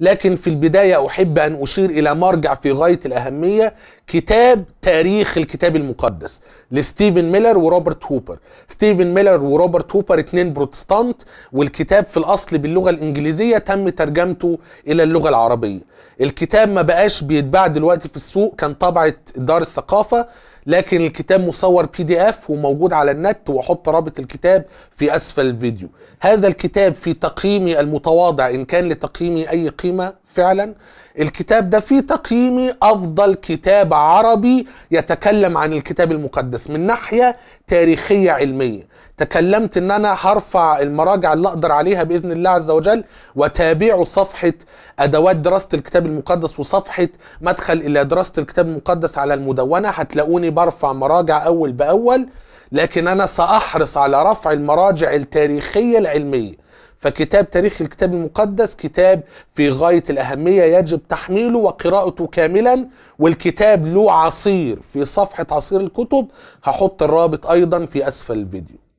لكن في البداية أحب أن أشير إلى مرجع في غاية الأهمية كتاب تاريخ الكتاب المقدس لستيفن ميلر وروبرت هوبر ستيفن ميلر وروبرت هوبر اتنين بروتستانت والكتاب في الأصل باللغة الإنجليزية تم ترجمته إلى اللغة العربية الكتاب ما بقاش بيتباع دلوقتي في السوق كان طبعة دار الثقافة لكن الكتاب مصور بي دي اف وموجود على النت واحط رابط الكتاب في اسفل الفيديو هذا الكتاب في تقييمي المتواضع ان كان لتقييمي اي قيمة قيمة فعلا الكتاب ده في تقييمي أفضل كتاب عربي يتكلم عن الكتاب المقدس من ناحية تاريخية علمية تكلمت ان انا هرفع المراجع اللي اقدر عليها باذن الله عز وجل وتابعوا صفحة ادوات دراسة الكتاب المقدس وصفحة مدخل الى دراسة الكتاب المقدس على المدونة هتلاقوني برفع مراجع اول باول لكن انا ساحرص على رفع المراجع التاريخية العلمية فكتاب تاريخ الكتاب المقدس كتاب في غاية الأهمية يجب تحميله وقراءته كاملا والكتاب له عصير في صفحة عصير الكتب هحط الرابط أيضا في أسفل الفيديو